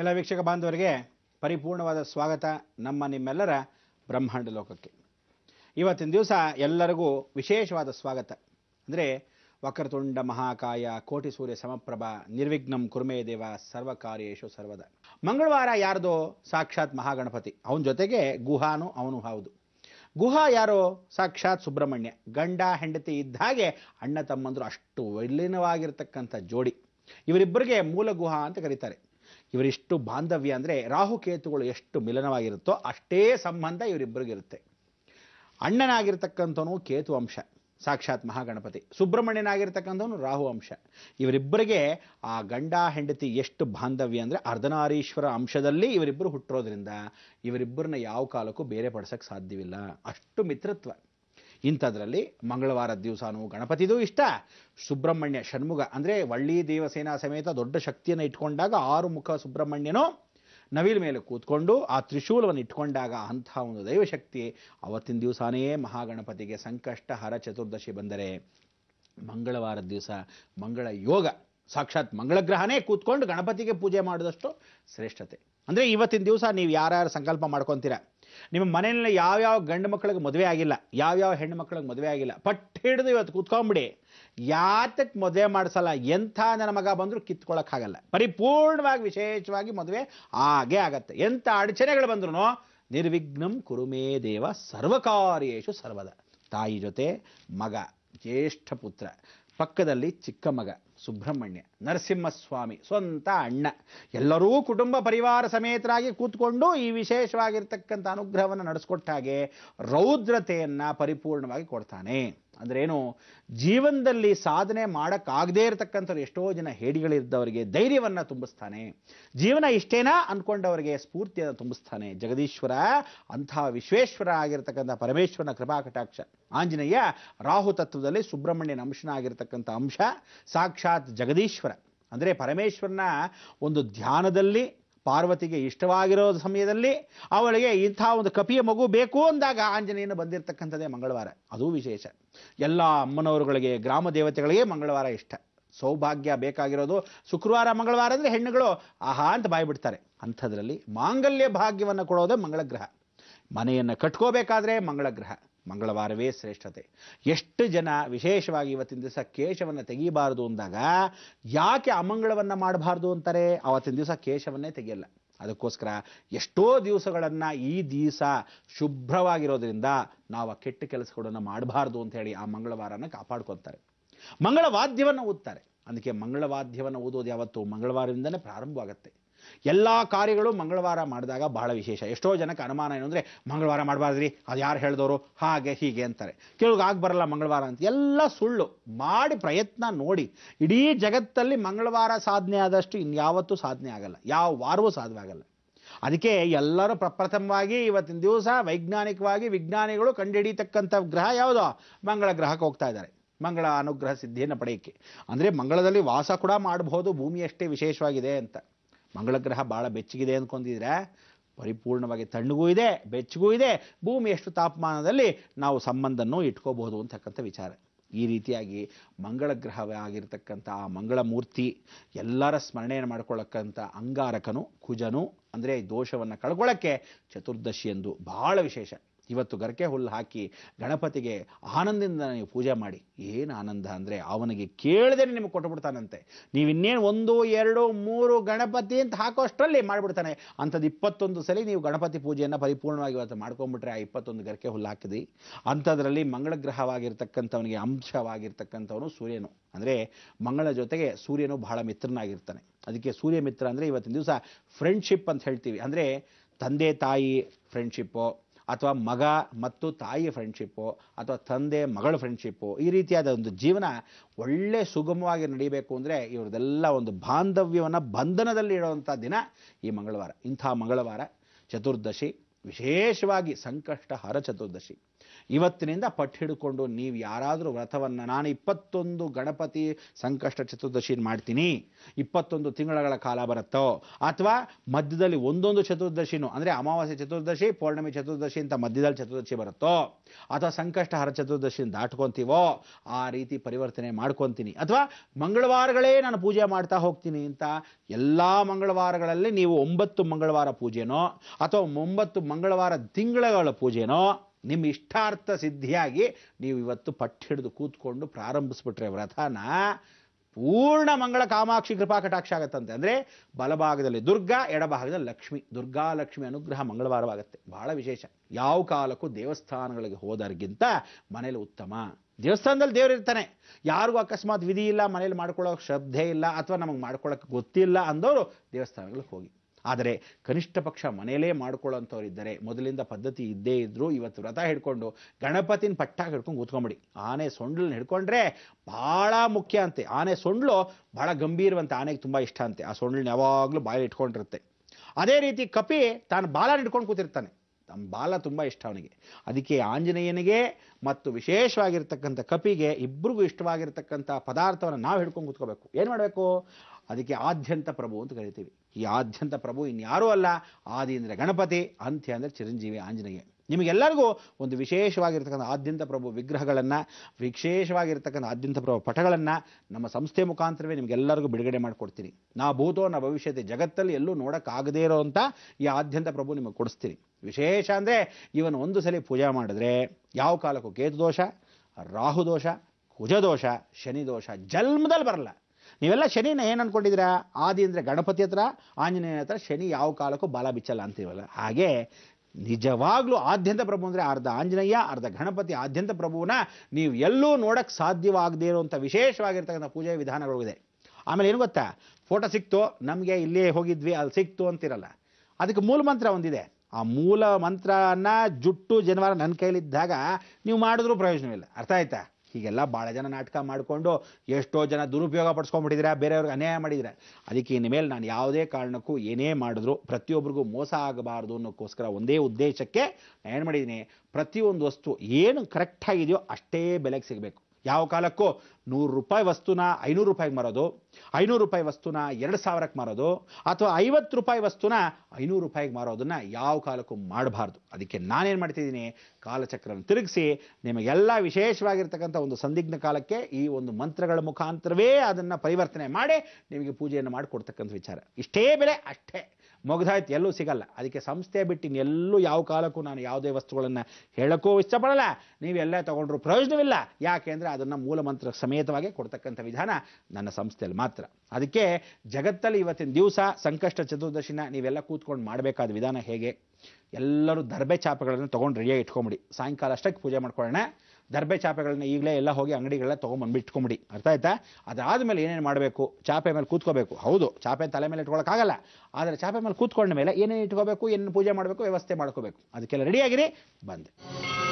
ಎಲ್ಲ ವೀಕ್ಷಕ ಬಾಂಧವರಿಗೆ ಪರಿಪೂರ್ಣವಾದ ಸ್ವಾಗತ ನಮ್ಮ ನಿಮ್ಮೆಲ್ಲರ ಬ್ರಹ್ಮಾಂಡ ಲೋಕಕ್ಕೆ ಇವತ್ತಿನ ದಿವಸ ಎಲ್ಲರಿಗೂ ವಿಶೇಷವಾದ ಸ್ವಾಗತ ಅಂದರೆ ವಕ್ರತುಂಡ ಮಹಾಕಾಯ ಕೋಟಿ ಸೂರ್ಯ ಸಮಪ್ರಭ ನಿರ್ವಿಘ್ನಂ ಕುರುಮೇ ದೇವ ಸರ್ವಕಾರ್ಯೇಶು ಸರ್ವದ ಮಂಗಳವಾರ ಯಾರದೋ ಸಾಕ್ಷಾತ್ ಮಹಾಗಣಪತಿ ಅವನ ಜೊತೆಗೆ ಗುಹಾನು ಅವನು ಹೌದು ಗುಹಾ ಯಾರೋ ಸಾಕ್ಷಾತ್ ಸುಬ್ರಹ್ಮಣ್ಯ ಗಂಡ ಹೆಂಡತಿ ಇದ್ದ ಹಾಗೆ ಅಣ್ಣ ತಮ್ಮಂದರು ಅಷ್ಟು ವಿಲೀನವಾಗಿರ್ತಕ್ಕಂಥ ಜೋಡಿ ಇವರಿಬ್ಬರಿಗೆ ಮೂಲ ಗುಹಾ ಅಂತ ಕರೀತಾರೆ ಇವರಿಷ್ಟು ಬಾಂಧವ್ಯ ಅಂದರೆ ರಾಹುಕೇತುಗಳು ಎಷ್ಟು ಮಿಲನವಾಗಿರುತ್ತೋ ಅಷ್ಟೇ ಸಂಬಂಧ ಇವರಿಬ್ಬರಿಗಿರುತ್ತೆ ಅಣ್ಣನಾಗಿರ್ತಕ್ಕಂಥವನು ಕೇತು ಅಂಶ ಸಾಕ್ಷಾತ್ ಮಹಾಗಣಪತಿ ಸುಬ್ರಹ್ಮಣ್ಯನಾಗಿರ್ತಕ್ಕಂಥವನು ರಾಹು ಅಂಶ ಇವರಿಬ್ಬರಿಗೆ ಆ ಗಂಡ ಹೆಂಡತಿ ಎಷ್ಟು ಬಾಂಧವ್ಯ ಅಂದರೆ ಅರ್ಧನಾರೀಶ್ವರ ಅಂಶದಲ್ಲಿ ಇವರಿಬ್ಬರು ಹುಟ್ಟಿರೋದ್ರಿಂದ ಇವರಿಬ್ಬರನ್ನ ಯಾವ ಕಾಲಕ್ಕೂ ಬೇರೆ ಪಡಿಸೋಕ್ಕೆ ಸಾಧ್ಯವಿಲ್ಲ ಅಷ್ಟು ಮಿತ್ರತ್ವ ಇಂಥದ್ರಲ್ಲಿ ಮಂಗಳವಾರ ದಿವಸನೂ ಗಣಪತಿದೂ ಇಷ್ಟ ಸುಬ್ರಹ್ಮಣ್ಯ ಷಣ್ಮುಗ ಅಂದರೆ ವಳ್ಳಿ ದೇವಸೇನಾ ಸಮೇತ ದೊಡ್ಡ ಶಕ್ತಿಯನ್ನು ಇಟ್ಕೊಂಡಾಗ ಆರು ಮುಖ ಸುಬ್ರಹ್ಮಣ್ಯನು ನವಿಲ ಮೇಲೆ ಕೂತ್ಕೊಂಡು ಆ ತ್ರಿಶೂಲವನ್ನು ಇಟ್ಕೊಂಡಾಗ ಅಂಥ ಒಂದು ದೈವಶಕ್ತಿ ಅವತ್ತಿನ ದಿವಸನೇ ಮಹಾಗಣಪತಿಗೆ ಸಂಕಷ್ಟ ಹರ ಚತುರ್ದಶಿ ಬಂದರೆ ಮಂಗಳವಾರದ ದಿವಸ ಮಂಗಳ ಯೋಗ ಸಾಕ್ಷಾತ್ ಮಂಗಳ ಗ್ರಹನೇ ಕೂತ್ಕೊಂಡು ಗಣಪತಿಗೆ ಪೂಜೆ ಮಾಡಿದಷ್ಟು ಶ್ರೇಷ್ಠತೆ ಅಂದರೆ ಇವತ್ತಿನ ದಿವಸ ನೀವು ಯಾರ್ಯಾರು ಸಂಕಲ್ಪ ಮಾಡ್ಕೊತೀರ ನಿಮ್ಮ ಮನೆಯಲ್ಲಿ ಯಾವ್ಯಾವ ಗಂಡು ಮಕ್ಕಳಿಗೆ ಮದುವೆ ಆಗಿಲ್ಲ ಯಾವ್ಯಾವ ಹೆಣ್ಣು ಮಕ್ಕಳಿಗೆ ಮದುವೆ ಆಗಿಲ್ಲ ಪಟ್ ಹಿಡಿದು ಇವತ್ತು ಕೂತ್ಕೊಂಬಿಡಿ ಯಾತಕ್ಕೆ ಮದುವೆ ಮಾಡಿಸಲ್ಲ ಎಂಥ ನನ್ನ ಮಗ ಬಂದರೂ ಕಿತ್ಕೊಳ್ಳೋಕ್ಕಾಗಲ್ಲ ಪರಿಪೂರ್ಣವಾಗಿ ವಿಶೇಷವಾಗಿ ಮದುವೆ ಆಗೇ ಆಗತ್ತೆ ಎಂಥ ಅಡಚಣೆಗಳು ಬಂದ್ರೂ ನಿರ್ವಿಘ್ನಂ ಕುರುಮೇ ದೇವ ಸರ್ವಕಾರ್ಯೇಶು ಸರ್ವದ ತಾಯಿ ಜೊತೆ ಮಗ ಜ್ಯೇಷ್ಠ ಪುತ್ರ ಪಕ್ಕದಲ್ಲಿ ಚಿಕ್ಕ ಮಗ ಸುಬ್ರಹ್ಮಣ್ಯ ನರಸಿಂಹಸ್ವಾಮಿ ಸ್ವಂತ ಅಣ್ಣ ಎಲ್ಲರೂ ಕುಟುಂಬ ಪರಿವಾರ ಸಮೇತರಾಗಿ ಕೂತ್ಕೊಂಡು ಈ ವಿಶೇಷವಾಗಿರ್ತಕ್ಕಂಥ ಅನುಗ್ರಹವನ್ನು ನಡೆಸ್ಕೊಟ್ಟ ರೌದ್ರತೆಯನ್ನು ಪರಿಪೂರ್ಣವಾಗಿ ಕೊಡ್ತಾನೆ ಅಂದ್ರೇನು ಏನು ಜೀವನದಲ್ಲಿ ಸಾಧನೆ ಮಾಡೋಕ್ಕಾಗದೇ ಇರತಕ್ಕಂಥವ್ರು ಎಷ್ಟೋ ಜನ ಹೇಡಿಗಳಿದ್ದವರಿಗೆ ಧೈರ್ಯವನ್ನು ತುಂಬಿಸ್ತಾನೆ ಜೀವನ ಇಷ್ಟೇನಾ ಅಂದ್ಕೊಂಡವರಿಗೆ ಸ್ಫೂರ್ತಿಯನ್ನು ತುಂಬಿಸ್ತಾನೆ ಜಗದೀಶ್ವರ ಅಂಥ ವಿಶ್ವೇಶ್ವರ ಆಗಿರ್ತಕ್ಕಂಥ ಪರಮೇಶ್ವರನ ಕೃಪಾ ಕಟಾಕ್ಷ ಆಂಜನೇಯ ರಾಹು ತತ್ವದಲ್ಲಿ ಸುಬ್ರಹ್ಮಣ್ಯನ ಆಗಿರ್ತಕ್ಕಂಥ ಅಂಶ ಸಾಕ್ಷಾತ್ ಜಗದೀಶ್ವರ ಅಂದರೆ ಪರಮೇಶ್ವರನ ಒಂದು ಧ್ಯಾನದಲ್ಲಿ ಪಾರ್ವತಿಗೆ ಇಷ್ಟವಾಗಿರೋ ಸಮಯದಲ್ಲಿ ಅವಳಿಗೆ ಇಂಥ ಒಂದು ಕಪಿಯ ಮಗು ಬೇಕು ಅಂದಾಗ ಆಂಜನೇಯನ ಬಂದಿರತಕ್ಕಂಥದ್ದೇ ಮಂಗಳವಾರ ಅದೂ ವಿಶೇಷ ಎಲ್ಲ ಅಮ್ಮನವರುಗಳಿಗೆ ಗ್ರಾಮ ದೇವತೆಗಳಿಗೆ ಮಂಗಳವಾರ ಇಷ್ಟ ಸೌಭಾಗ್ಯ ಬೇಕಾಗಿರೋದು ಶುಕ್ರವಾರ ಮಂಗಳವಾರ ಅಂದರೆ ಹೆಣ್ಣುಗಳು ಆಹಾ ಅಂತ ಬಾಯ್ಬಿಡ್ತಾರೆ ಅಂಥದ್ರಲ್ಲಿ ಮಾಂಗಲ್ಯ ಭಾಗ್ಯವನ್ನು ಕೊಡೋದೇ ಮಂಗಳಗ್ರಹ ಮನೆಯನ್ನು ಕಟ್ಕೋಬೇಕಾದ್ರೆ ಮಂಗಳಗ್ರಹ ಮಂಗಳವಾರವೇ ಶ್ರೇಷ್ಠತೆ ಎಷ್ಟು ಜನ ವಿಶೇಷವಾಗಿ ಇವತ್ತಿನ ದಿವಸ ಕೇಶವನ್ನು ತೆಗಿಬಾರದು ಅಂದಾಗ ಯಾಕೆ ಅಮಂಗಳವನ್ನು ಮಾಡಬಾರ್ದು ಅಂತಾರೆ ಅವತ್ತಿನ ದಿವಸ ಕೇಶವನ್ನೇ ತೆಗೆಯಲ್ಲ ಅದಕ್ಕೋಸ್ಕರ ಎಷ್ಟೋ ದಿವಸಗಳನ್ನು ಈ ದಿವಸ ಶುಭ್ರವಾಗಿರೋದ್ರಿಂದ ನಾವು ಆ ಕೆಟ್ಟ ಕೆಲಸಗಳನ್ನು ಮಾಡಬಾರ್ದು ಅಂತ ಹೇಳಿ ಆ ಮಂಗಳವಾರನ ಕಾಪಾಡ್ಕೊತಾರೆ ಮಂಗಳವಾದ್ಯವನ್ನು ಓದ್ತಾರೆ ಅದಕ್ಕೆ ಮಂಗಳವಾದ್ಯವನ್ನು ಓದೋದು ಯಾವತ್ತು ಮಂಗಳವಾರದಿಂದಲೇ ಪ್ರಾರಂಭವಾಗುತ್ತೆ ಎಲ್ಲ ಕಾರ್ಯಗಳು ಮಂಗಳವಾರ ಮಾಡಿದಾಗ ಬಹಳ ವಿಶೇಷ ಎಷ್ಟೋ ಜನಕ್ಕೆ ಅನುಮಾನ ಏನು ಅಂದರೆ ಮಂಗಳವಾರ ಮಾಡಬಾರ್ದ್ರಿ ಅದು ಯಾರು ಹೇಳಿದವರು ಹಾಗೆ ಹೀಗೆ ಅಂತಾರೆ ಕೆಲವ್ರಿಗೆ ಆಗ ಬರಲ್ಲ ಮಂಗಳವಾರ ಅಂತ ಎಲ್ಲ ಸುಳ್ಳು ಮಾಡಿ ಪ್ರಯತ್ನ ನೋಡಿ ಇಡೀ ಜಗತ್ತಲ್ಲಿ ಮಂಗಳವಾರ ಸಾಧನೆ ಆದಷ್ಟು ಇನ್ಯಾವತ್ತೂ ಸಾಧನೆ ಆಗಲ್ಲ ಯಾವ ವಾರವೂ ಸಾಧನೆ ಆಗಲ್ಲ ಅದಕ್ಕೆ ಎಲ್ಲರೂ ಪ್ರಪ್ರಥಮವಾಗಿ ಇವತ್ತಿನ ದಿವಸ ವೈಜ್ಞಾನಿಕವಾಗಿ ವಿಜ್ಞಾನಿಗಳು ಕಂಡುಹಿಡಿತಕ್ಕಂಥ ಗ್ರಹ ಯಾವುದೋ ಮಂಗಳ ಗ್ರಹಕ್ಕೆ ಹೋಗ್ತಾ ಇದ್ದಾರೆ ಮಂಗಳ ಅನುಗ್ರಹ ಸಿದ್ಧಿಯನ್ನು ಪಡೆಯಕ್ಕೆ ಅಂದರೆ ಮಂಗಳದಲ್ಲಿ ವಾಸ ಕೂಡ ಮಾಡಬಹುದು ಭೂಮಿಯಷ್ಟೇ ವಿಶೇಷವಾಗಿದೆ ಅಂತ ಮಂಗಳ ಗ್ರಹ ಭಾಳ ಬೆಚ್ಚಗಿದೆ ಅಂದ್ಕೊಂಡಿದ್ರೆ ಪರಿಪೂರ್ಣವಾಗಿ ತಣ್ಣಗೂ ಇದೆ ಬೆಚ್ಚಗೂ ಇದೆ ಭೂಮಿ ಎಷ್ಟು ತಾಪಮಾನದಲ್ಲಿ ನಾವು ಸಂಬಂಧನೂ ಇಟ್ಕೋಬಹುದು ಅಂತಕ್ಕಂಥ ವಿಚಾರ ಈ ರೀತಿಯಾಗಿ ಮಂಗಳ ಗ್ರಹವೇ ಆಗಿರ್ತಕ್ಕಂಥ ಆ ಮಂಗಳ ಮೂರ್ತಿ ಎಲ್ಲರ ಸ್ಮರಣೆಯನ್ನು ಮಾಡ್ಕೊಳ್ಳಕ್ಕಂಥ ಅಂಗಾರಕನು ಕುಜನು ಅಂದರೆ ದೋಷವನ್ನು ಕಳ್ಕೊಳ್ಳೋಕ್ಕೆ ಚತುರ್ದಶಿ ಎಂದು ಭಾಳ ವಿಶೇಷ ಇವತ್ತು ಗರಿಕೆ ಹುಲ್ಲು ಹಾಕಿ ಗಣಪತಿಗೆ ಆನಂದದಿಂದ ನೀವು ಪೂಜೆ ಮಾಡಿ ಏನು ಆನಂದ ಅಂದರೆ ಅವನಿಗೆ ಕೇಳದೇ ನಿಮಗೆ ಕೊಟ್ಟು ಬಿಡ್ತಾನಂತೆ ನೀವಿನ್ನೇನು ಒಂದು ಎರಡು ಮೂರು ಗಣಪತಿ ಅಂತ ಹಾಕೋಷ್ಟರಲ್ಲಿ ಮಾಡಿಬಿಡ್ತಾನೆ ಅಂಥದ್ದು ಇಪ್ಪತ್ತೊಂದು ಸಲ ನೀವು ಗಣಪತಿ ಪೂಜೆಯನ್ನು ಪರಿಪೂರ್ಣವಾಗಿ ಇವತ್ತು ಮಾಡ್ಕೊಂಬಿಟ್ರೆ ಆ ಇಪ್ಪತ್ತೊಂದು ಗರಕೆ ಹುಲ್ಲು ಹಾಕಿದ್ರಿ ಅಂಥದ್ರಲ್ಲಿ ಮಂಗಳ ಗ್ರಹವಾಗಿರ್ತಕ್ಕಂಥವನಿಗೆ ಅಂಶವಾಗಿರ್ತಕ್ಕಂಥವನು ಸೂರ್ಯನು ಅಂದರೆ ಮಂಗಳ ಜೊತೆಗೆ ಸೂರ್ಯನು ಬಹಳ ಮಿತ್ರನಾಗಿರ್ತಾನೆ ಅದಕ್ಕೆ ಸೂರ್ಯ ಮಿತ್ರ ಅಂದರೆ ಇವತ್ತಿನ ದಿವಸ ಫ್ರೆಂಡ್ಶಿಪ್ ಅಂತ ಹೇಳ್ತೀವಿ ಅಂದರೆ ತಂದೆ ತಾಯಿ ಫ್ರೆಂಡ್ಶಿಪ್ಪು ಅಥವಾ ಮಗ ಮತ್ತು ತಾಯಿ ಫ್ರೆಂಡ್ಶಿಪ್ಪು ಅಥವಾ ತಂದೆ ಮಗಳ ಫ್ರೆಂಡ್ಶಿಪ್ಪು ಈ ರೀತಿಯಾದ ಒಂದು ಜೀವನ ಒಳ್ಳೆ ಸುಗಮವಾಗಿ ನಡೀಬೇಕು ಅಂದರೆ ಇವ್ರದೆಲ್ಲ ಒಂದು ಬಾಂಧವ್ಯವನ್ನು ಬಂಧನದಲ್ಲಿ ಇಡುವಂಥ ದಿನ ಈ ಮಂಗಳವಾರ ಇಂಥ ಮಂಗಳವಾರ ಚತುರ್ದಶಿ ವಿಶೇಷವಾಗಿ ಸಂಕಷ್ಟ ಹರ ಚತುರ್ದಶಿ ಇವತ್ತಿನಿಂದ ಪಟ್ಟು ಹಿಡ್ಕೊಂಡು ನೀವು ಯಾರಾದರೂ ವ್ರತವನ್ನು ನಾನು ಇಪ್ಪತ್ತೊಂದು ಗಣಪತಿ ಸಂಕಷ್ಟ ಚತುರ್ದಶಿ ಮಾಡ್ತೀನಿ ಇಪ್ಪತ್ತೊಂದು ತಿಂಗಳ ಕಾಲ ಬರುತ್ತೋ ಅಥವಾ ಮಧ್ಯದಲ್ಲಿ ಒಂದೊಂದು ಚತುರ್ದಶಿನೂ ಅಂದರೆ ಅಮಾವಾಸ್ಯ ಚತುರ್ದಶಿ ಪೌರ್ಣಮಿ ಚತುರ್ದಶಿ ಅಂತ ಮಧ್ಯದಲ್ಲಿ ಚತುರ್ದಶಿ ಬರುತ್ತೋ ಅಥವಾ ಸಂಕಷ್ಟ ಹರ ಚತುರ್ದಶಿನ ದಾಟ್ಕೊತೀವೋ ಆ ರೀತಿ ಪರಿವರ್ತನೆ ಮಾಡ್ಕೊತೀನಿ ಅಥವಾ ಮಂಗಳವಾರಗಳೇ ನಾನು ಪೂಜೆ ಮಾಡ್ತಾ ಹೋಗ್ತೀನಿ ಅಂತ ಎಲ್ಲ ಮಂಗಳವಾರಗಳಲ್ಲಿ ನೀವು ಒಂಬತ್ತು ಮಂಗಳವಾರ ಪೂಜೆನೋ ಅಥವಾ ಒಂಬತ್ತು ಮಂಗಳವಾರ ತಿಂಗಳ ಪೂಜೆನೋ ನಿಮ್ಮ ಇಷ್ಟಾರ್ಥ ಸಿದ್ಧಿಯಾಗಿ ನೀವು ಇವತ್ತು ಪಟ್ಟು ಹಿಡಿದು ಕೂತ್ಕೊಂಡು ಪ್ರಾರಂಭಿಸ್ಬಿಟ್ರೆ ವ್ರತನ ಪೂರ್ಣ ಮಂಗಳ ಕಾಮಾಕ್ಷಿ ಕೃಪಾ ಕಟಾಕ್ಷ ಆಗತ್ತಂತೆ ಅಂದರೆ ಬಲಭಾಗದಲ್ಲಿ ದುರ್ಗಾ ಎಡಭಾಗದಲ್ಲಿ ಲಕ್ಷ್ಮಿ ದುರ್ಗಾ ಲಕ್ಷ್ಮಿ ಅನುಗ್ರಹ ಮಂಗಳವಾರವಾಗುತ್ತೆ ಬಹಳ ವಿಶೇಷ ಯಾವ ಕಾಲಕ್ಕೂ ದೇವಸ್ಥಾನಗಳಿಗೆ ಹೋದರಿಗಿಂತ ಮನೇಲಿ ಉತ್ತಮ ದೇವಸ್ಥಾನದಲ್ಲಿ ದೇವರು ಇರ್ತಾನೆ ಯಾರಿಗೂ ಅಕಸ್ಮಾತ್ ವಿಧಿ ಇಲ್ಲ ಮನೇಲಿ ಮಾಡ್ಕೊಳ್ಳೋಕೆ ಶ್ರದ್ಧೆ ಇಲ್ಲ ಅಥವಾ ನಮಗೆ ಮಾಡ್ಕೊಳ್ಳೋಕೆ ಗೊತ್ತಿಲ್ಲ ಅಂದವರು ದೇವಸ್ಥಾನಗಳಿಗೆ ಹೋಗಿ ಆದರೆ ಕನಿಷ್ಠ ಪಕ್ಷ ಮನೆಯಲ್ಲೇ ಮಾಡ್ಕೊಳ್ಳೋಂಥವ್ರು ಮೊದಲಿಂದ ಪದ್ಧತಿ ಇದ್ದೇ ಇದ್ದರೂ ಇವತ್ತು ವ್ರತ ಹಿಡ್ಕೊಂಡು ಗಣಪತಿನ ಪಟ್ಟಾಗಿ ಹಿಡ್ಕೊಂಡು ಕೂತ್ಕೊಂಬಿಡಿ ಆನೆ ಸೊಂಡ್ಲನ್ನ ಹಿಡ್ಕೊಂಡ್ರೆ ಭಾಳ ಮುಖ್ಯ ಅಂತೆ ಆನೆ ಸೊಂಡ್ಲು ಭಾಳ ಗಂಭೀರವಂತ ಆನೆಗೆ ತುಂಬ ಇಷ್ಟ ಅಂತೆ ಆ ಸೊಂಡ್ಲನ್ನ ಯಾವಾಗಲೂ ಬಾಯಲ್ಲಿ ಇಟ್ಕೊಂಡಿರುತ್ತೆ ಅದೇ ರೀತಿ ಕಪಿ ತಾನು ಬಾಲ ಹಿಡ್ಕೊಂಡು ಕೂತಿರ್ತಾನೆ ತಮ್ಮ ಬಾಲ ತುಂಬ ಇಷ್ಟ ಅವನಿಗೆ ಅದಕ್ಕೆ ಆಂಜನೇಯನಿಗೆ ಮತ್ತು ವಿಶೇಷವಾಗಿರ್ತಕ್ಕಂಥ ಕಪಿಗೆ ಇಬ್ಬರಿಗೂ ಇಷ್ಟವಾಗಿರ್ತಕ್ಕಂಥ ಪದಾರ್ಥವನ್ನು ನಾವು ಹಿಡ್ಕೊಂಡು ಕೂತ್ಕೋಬೇಕು ಏನು ಮಾಡಬೇಕು ಅದಕ್ಕೆ ಆದ್ಯಂತ ಪ್ರಭು ಅಂತ ಕರಿತೀವಿ ಈ ಆದ್ಯಂತ ಪ್ರಭು ಇನ್ಯಾರೂ ಅಲ್ಲ ಆದಿ ಅಂದರೆ ಗಣಪತಿ ಅಂತ್ಯ ಅಂದರೆ ಚಿರಂಜೀವಿ ಆಂಜನೇಯ ನಿಮಗೆಲ್ಲರಿಗೂ ಒಂದು ವಿಶೇಷವಾಗಿರ್ತಕ್ಕಂಥ ಆದ್ಯಂತ ಪ್ರಭು ವಿಗ್ರಹಗಳನ್ನು ವಿಶೇಷವಾಗಿರ್ತಕ್ಕಂಥ ಆದ್ಯಂತ ಪ್ರಭು ಪಟಗಳನ್ನು ನಮ್ಮ ಸಂಸ್ಥೆ ಮುಖಾಂತರವೇ ನಿಮಗೆಲ್ಲರಿಗೂ ಬಿಡುಗಡೆ ಮಾಡಿಕೊಡ್ತೀನಿ ನಾ ಭೂತೋ ನಾ ಭವಿಷ್ಯತೆ ಜಗತ್ತಲ್ಲಿ ಎಲ್ಲೂ ನೋಡೋಕ್ಕಾಗದೇ ಇರೋವಂಥ ಈ ಆದ್ಯಂತ ಪ್ರಭು ನಿಮಗೆ ಕೊಡಿಸ್ತೀನಿ ವಿಶೇಷ ಅಂದರೆ ಇವನು ಒಂದು ಸಲ ಪೂಜೆ ಮಾಡಿದ್ರೆ ಯಾವ ಕಾಲಕ್ಕೂ ಕೇತು ದೋಷ ರಾಹುದೋಷ ಕುಜದೋಷ ಶನಿದೋಷ ಜನ್ಮದಲ್ಲಿ ಬರಲ್ಲ ನೀವೆಲ್ಲ ಶನಿನ ಏನು ಅಂದ್ಕೊಂಡಿದ್ದೀರಾ ಆದಿ ಅಂದರೆ ಗಣಪತಿ ಹತ್ರ ಆಂಜನೇಯ ಹತ್ರ ಶನಿ ಯಾವ ಕಾಲಕ್ಕೂ ಬಾಲ ಬಿಚ್ಚಲ್ಲ ಅಂತೀವಲ್ಲ ಹಾಗೆ ನಿಜವಾಗ್ಲೂ ಆದ್ಯಂತ ಪ್ರಭು ಅಂದರೆ ಅರ್ಧ ಆಂಜನೇಯ ಅರ್ಧ ಗಣಪತಿ ಆದ್ಯಂತ ಪ್ರಭುವನ್ನ ನೀವು ಎಲ್ಲೂ ನೋಡಕ್ಕೆ ಸಾಧ್ಯವಾಗದೇ ಇರುವಂಥ ವಿಶೇಷವಾಗಿರ್ತಕ್ಕಂಥ ಪೂಜೆ ವಿಧಾನಗಳಿದೆ ಆಮೇಲೆ ಏನು ಗೊತ್ತಾ ಫೋಟೋ ಸಿಕ್ತು ನಮಗೆ ಇಲ್ಲೇ ಹೋಗಿದ್ವಿ ಅಲ್ಲಿ ಸಿಕ್ತು ಅಂತಿರಲ್ಲ ಅದಕ್ಕೆ ಮೂಲ ಮಂತ್ರ ಒಂದಿದೆ ಆ ಮೂಲ ಮಂತ್ರನ ಜುಟ್ಟು ಜನವಾರ ನನ್ನ ಕೈಲಿದ್ದಾಗ ನೀವು ಮಾಡಿದ್ರೂ ಪ್ರಯೋಜನವಿಲ್ಲ ಅರ್ಥ ಆಯ್ತಾ ಹೀಗೆಲ್ಲ ಭಾಳ ಜನ ನಾಟಕ ಮಾಡಿಕೊಂಡು ಎಷ್ಟೋ ಜನ ದುರುಪಯೋಗ ಪಡಿಸ್ಕೊಂಡ್ಬಿಟ್ಟಿದ್ರೆ ಬೇರೆಯವ್ರಿಗೆ ಅನ್ಯಾಯ ಮಾಡಿದರೆ ಅದಕ್ಕೆ ಇನ್ನು ಮೇಲೆ ನಾನು ಯಾವುದೇ ಕಾರಣಕ್ಕೂ ಏನೇ ಮಾಡಿದ್ರು ಪ್ರತಿಯೊಬ್ಬರಿಗೂ ಮೋಸ ಆಗಬಾರ್ದು ಅನ್ನೋಕ್ಕೋಸ್ಕರ ಒಂದೇ ಉದ್ದೇಶಕ್ಕೆ ನಾನು ಏನು ಮಾಡಿದ್ದೀನಿ ಪ್ರತಿಯೊಂದು ವಸ್ತು ಏನು ಕರೆಕ್ಟಾಗಿದೆಯೋ ಅಷ್ಟೇ ಬೆಲೆಗೆ ಸಿಗಬೇಕು ಯಾವ ಕಾಲಕ್ಕೂ ನೂರು ರೂಪಾಯಿ ವಸ್ತುನ ಐನೂರು ರೂಪಾಯಿಗೆ ಮಾರೋದು ಐನೂರು ರೂಪಾಯಿ ವಸ್ತುನ ಎರಡು ಸಾವಿರಕ್ಕೆ ಮಾರೋದು ಅಥವಾ ಐವತ್ತು ರೂಪಾಯಿ ವಸ್ತುನ ಐನೂರು ರೂಪಾಯಿಗೆ ಮಾರೋದನ್ನು ಯಾವ ಕಾಲಕ್ಕೂ ಮಾಡಬಾರ್ದು ಅದಕ್ಕೆ ನಾನೇನು ಮಾಡ್ತಿದ್ದೀನಿ ಕಾಲಚಕ್ರವನ್ನು ತಿರುಗಿಸಿ ನಿಮಗೆಲ್ಲ ವಿಶೇಷವಾಗಿರ್ತಕ್ಕಂಥ ಒಂದು ಸಂದಿಗ್ಧ ಕಾಲಕ್ಕೆ ಈ ಒಂದು ಮಂತ್ರಗಳ ಮುಖಾಂತರವೇ ಅದನ್ನು ಪರಿವರ್ತನೆ ಮಾಡಿ ನಿಮಗೆ ಪೂಜೆಯನ್ನು ಮಾಡಿಕೊಡ್ತಕ್ಕಂಥ ವಿಚಾರ ಇಷ್ಟೇ ಬೆಲೆ ಅಷ್ಟೇ ಮುಗ್ದಾಯ್ತು ಎಲ್ಲೂ ಸಿಗಲ್ಲ ಅದಕ್ಕೆ ಸಂಸ್ಥೆ ಬಿಟ್ಟು ಎಲ್ಲೂ ಯಾವ ಕಾಲಕ್ಕೂ ನಾನು ಯಾವುದೇ ವಸ್ತುಗಳನ್ನು ಹೇಳೋಕ್ಕೂ ಇಷ್ಟಪಡಲ್ಲ ನೀವೆಲ್ಲ ತೊಗೊಂಡ್ರೂ ಪ್ರಯೋಜನವಿಲ್ಲ ಯಾಕೆಂದರೆ ಅದನ್ನು ಮೂಲಮಂತ್ರ ಸಮೇತ ಸಮೇತವಾಗಿ ಕೊಡ್ತಕ್ಕಂಥ ವಿಧಾನ ನನ್ನ ಸಂಸ್ಥೆಯಲ್ಲಿ ಮಾತ್ರ ಅದಕ್ಕೆ ಜಗತ್ತಲ್ಲಿ ಇವತ್ತಿನ ದಿವಸ ಸಂಕಷ್ಟ ಚತುರ್ದಶಿನ ನೀವೆಲ್ಲ ಕೂತ್ಕೊಂಡು ಮಾಡಬೇಕಾದ ವಿಧಾನ ಹೇಗೆ ಎಲ್ಲರೂ ದರ್ಬೆ ಚಾಪೆಗಳನ್ನು ತೊಗೊಂಡು ರೆಡಿಯಾಗಿ ಇಟ್ಕೊಂಬಿಡಿ ಸಾಯಂಕಾಲ ಅಷ್ಟಕ್ಕೆ ಪೂಜೆ ಮಾಡ್ಕೊಳ್ಳೋಣ ದರ್ಬೆ ಚಾಪೆಗಳನ್ನ ಈಗಲೇ ಎಲ್ಲ ಹೋಗಿ ಅಂಗಡಿಗಳೆಲ್ಲ ತೊಗೊಂಬಂದು ಇಟ್ಕೊಂಬಿಡಿ ಅರ್ಥ ಆಯ್ತಾ ಅದಾದಮೇಲೆ ಏನೇನು ಮಾಡಬೇಕು ಚಾಪೆ ಮೇಲೆ ಕೂತ್ಕೋಬೇಕು ಹೌದು ಚಾಪೆ ತಲೆ ಮೇಲೆ ಇಟ್ಕೊಳ್ಳೋಕ್ಕಾಗಲ್ಲ ಆದರೆ ಚಾಪೆ ಮೇಲೆ ಕೂತ್ಕೊಂಡ ಮೇಲೆ ಏನೇನು ಇಟ್ಕೋಬೇಕು ಏನು ಪೂಜೆ ಮಾಡಬೇಕು ವ್ಯವಸ್ಥೆ ಮಾಡ್ಕೋಬೇಕು ಅದಕ್ಕೆಲ್ಲ ರೆಡಿಯಾಗಿರಿ ಬಂದೆ